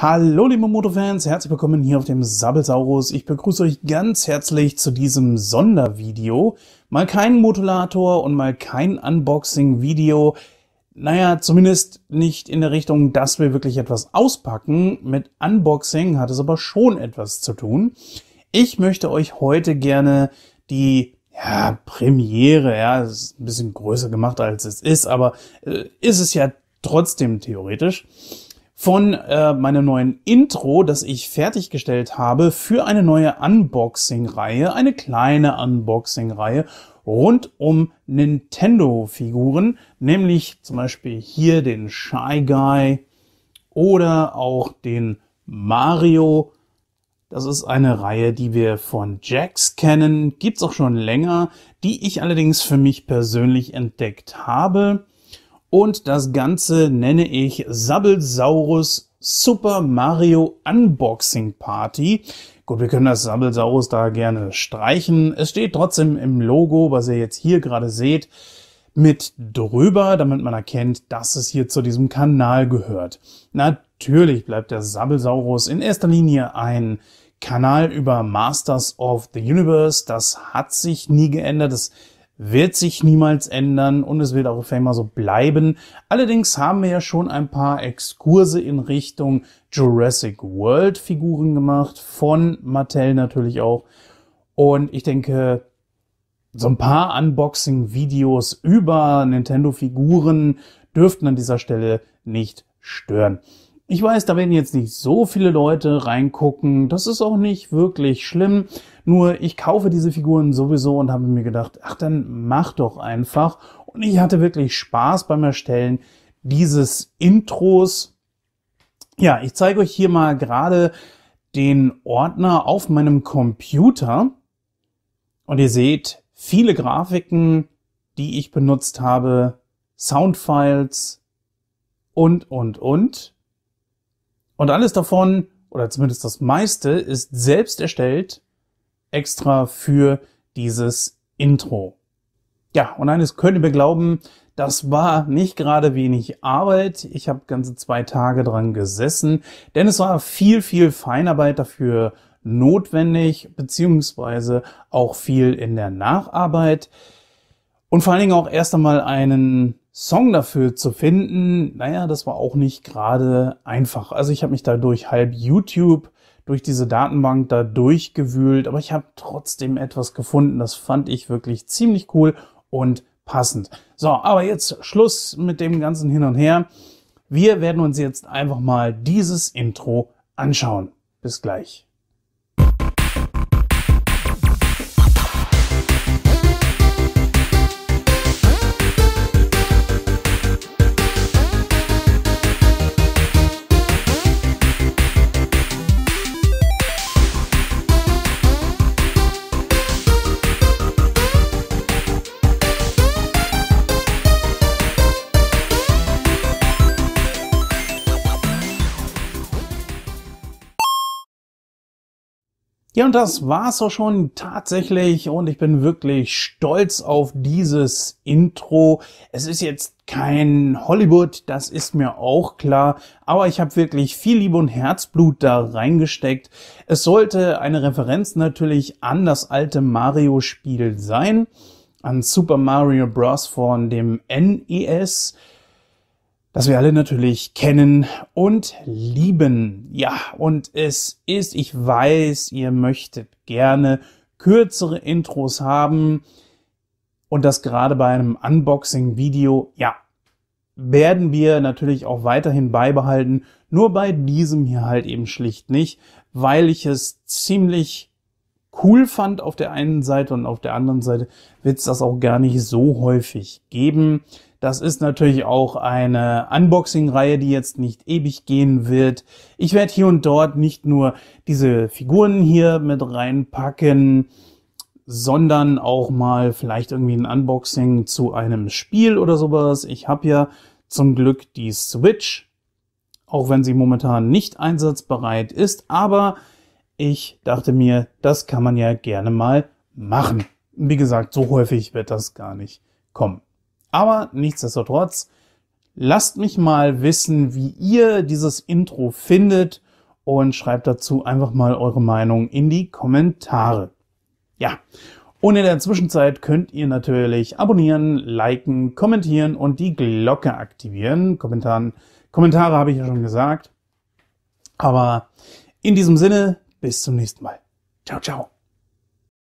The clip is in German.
Hallo liebe Motorfans, herzlich willkommen hier auf dem Sabelsaurus. Ich begrüße euch ganz herzlich zu diesem Sondervideo. Mal kein Modulator und mal kein Unboxing-Video. Naja, zumindest nicht in der Richtung, dass wir wirklich etwas auspacken. Mit Unboxing hat es aber schon etwas zu tun. Ich möchte euch heute gerne die ja, Premiere, ja, ist ein bisschen größer gemacht als es ist, aber äh, ist es ja trotzdem theoretisch von äh, meinem neuen Intro, das ich fertiggestellt habe für eine neue Unboxing-Reihe, eine kleine Unboxing-Reihe rund um Nintendo-Figuren, nämlich zum Beispiel hier den Shy Guy oder auch den Mario. Das ist eine Reihe, die wir von Jax kennen, gibt's auch schon länger, die ich allerdings für mich persönlich entdeckt habe. Und das Ganze nenne ich Sabbelsaurus Super Mario Unboxing Party. Gut, wir können das Sabbelsaurus da gerne streichen. Es steht trotzdem im Logo, was ihr jetzt hier gerade seht, mit drüber, damit man erkennt, dass es hier zu diesem Kanal gehört. Natürlich bleibt der Sabbelsaurus in erster Linie ein Kanal über Masters of the Universe. Das hat sich nie geändert. Das wird sich niemals ändern und es wird auch auf einmal so bleiben. Allerdings haben wir ja schon ein paar Exkurse in Richtung Jurassic World Figuren gemacht, von Mattel natürlich auch. Und ich denke, so ein paar Unboxing-Videos über Nintendo-Figuren dürften an dieser Stelle nicht stören. Ich weiß, da werden jetzt nicht so viele Leute reingucken. Das ist auch nicht wirklich schlimm. Nur ich kaufe diese Figuren sowieso und habe mir gedacht, ach, dann mach doch einfach. Und ich hatte wirklich Spaß beim Erstellen dieses Intros. Ja, ich zeige euch hier mal gerade den Ordner auf meinem Computer. Und ihr seht viele Grafiken, die ich benutzt habe, Soundfiles und, und, und. Und alles davon, oder zumindest das meiste, ist selbst erstellt, extra für dieses Intro. Ja, und eines könnt ihr mir glauben, das war nicht gerade wenig Arbeit. Ich habe ganze zwei Tage dran gesessen, denn es war viel, viel Feinarbeit dafür notwendig, beziehungsweise auch viel in der Nacharbeit. Und vor allen Dingen auch erst einmal einen Song dafür zu finden, naja, das war auch nicht gerade einfach. Also ich habe mich da durch halb YouTube, durch diese Datenbank da durchgewühlt, aber ich habe trotzdem etwas gefunden. Das fand ich wirklich ziemlich cool und passend. So, aber jetzt Schluss mit dem ganzen Hin und Her. Wir werden uns jetzt einfach mal dieses Intro anschauen. Bis gleich. Ja, und das war's auch schon tatsächlich und ich bin wirklich stolz auf dieses Intro. Es ist jetzt kein Hollywood, das ist mir auch klar, aber ich habe wirklich viel Liebe und Herzblut da reingesteckt. Es sollte eine Referenz natürlich an das alte Mario-Spiel sein, an Super Mario Bros. von dem NES das wir alle natürlich kennen und lieben. Ja, und es ist, ich weiß, ihr möchtet gerne kürzere Intros haben und das gerade bei einem Unboxing-Video. Ja, werden wir natürlich auch weiterhin beibehalten, nur bei diesem hier halt eben schlicht nicht, weil ich es ziemlich cool fand auf der einen Seite und auf der anderen Seite wird es das auch gar nicht so häufig geben. Das ist natürlich auch eine Unboxing-Reihe, die jetzt nicht ewig gehen wird. Ich werde hier und dort nicht nur diese Figuren hier mit reinpacken, sondern auch mal vielleicht irgendwie ein Unboxing zu einem Spiel oder sowas. Ich habe ja zum Glück die Switch, auch wenn sie momentan nicht einsatzbereit ist, aber ich dachte mir, das kann man ja gerne mal machen. Wie gesagt, so häufig wird das gar nicht kommen. Aber nichtsdestotrotz, lasst mich mal wissen, wie ihr dieses Intro findet und schreibt dazu einfach mal eure Meinung in die Kommentare. Ja, und in der Zwischenzeit könnt ihr natürlich abonnieren, liken, kommentieren und die Glocke aktivieren. Kommentaren, Kommentare habe ich ja schon gesagt. Aber in diesem Sinne, bis zum nächsten Mal. Ciao, ciao.